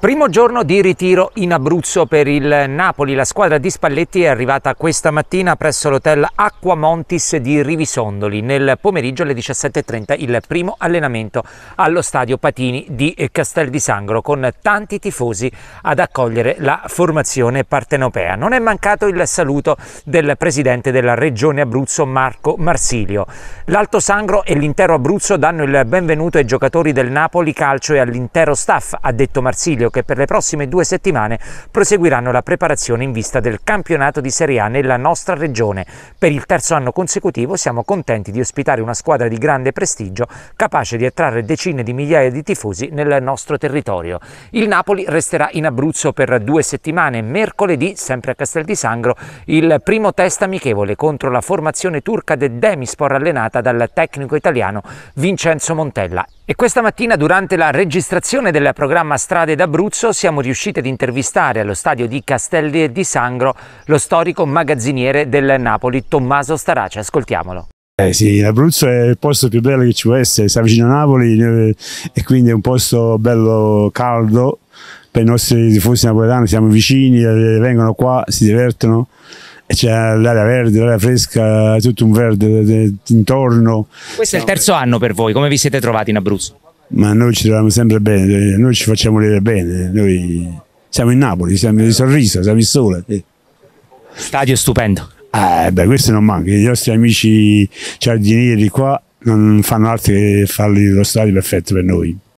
Primo giorno di ritiro in Abruzzo per il Napoli. La squadra di Spalletti è arrivata questa mattina presso l'hotel Acquamontis di Rivisondoli. Nel pomeriggio alle 17.30 il primo allenamento allo stadio Patini di Castel di Sangro con tanti tifosi ad accogliere la formazione partenopea. Non è mancato il saluto del presidente della regione Abruzzo Marco Marsilio. L'Alto Sangro e l'intero Abruzzo danno il benvenuto ai giocatori del Napoli Calcio e all'intero staff, ha detto Marsilio Lazio che per le prossime due settimane proseguiranno la preparazione in vista del campionato di Serie A nella nostra regione. Per il terzo anno consecutivo siamo contenti di ospitare una squadra di grande prestigio capace di attrarre decine di migliaia di tifosi nel nostro territorio. Il Napoli resterà in Abruzzo per due settimane. Mercoledì, sempre a Castel di Sangro, il primo test amichevole contro la formazione turca del Demispor allenata dal tecnico italiano Vincenzo Montella. E questa mattina durante la registrazione del programma Strade d'Abruzzo siamo riusciti ad intervistare allo stadio di Castelli di Sangro lo storico magazziniere del Napoli Tommaso Starace. Ascoltiamolo. Eh sì, l'Abruzzo è il posto più bello che ci può essere, sta vicino a Napoli eh, e quindi è un posto bello caldo per i nostri tifosi napoletani, siamo vicini, eh, vengono qua, si divertono c'è l'aria verde, l'aria fresca, tutto un verde intorno. Questo no. è il terzo anno per voi, come vi siete trovati in Abruzzo? Ma noi ci troviamo sempre bene, noi ci facciamo vedere bene, noi siamo in Napoli, siamo di sorriso, siamo in sole. Stadio stupendo. Eh beh, questo non manca, i nostri amici giardinieri qua non fanno altro che farli lo stadio perfetto per noi.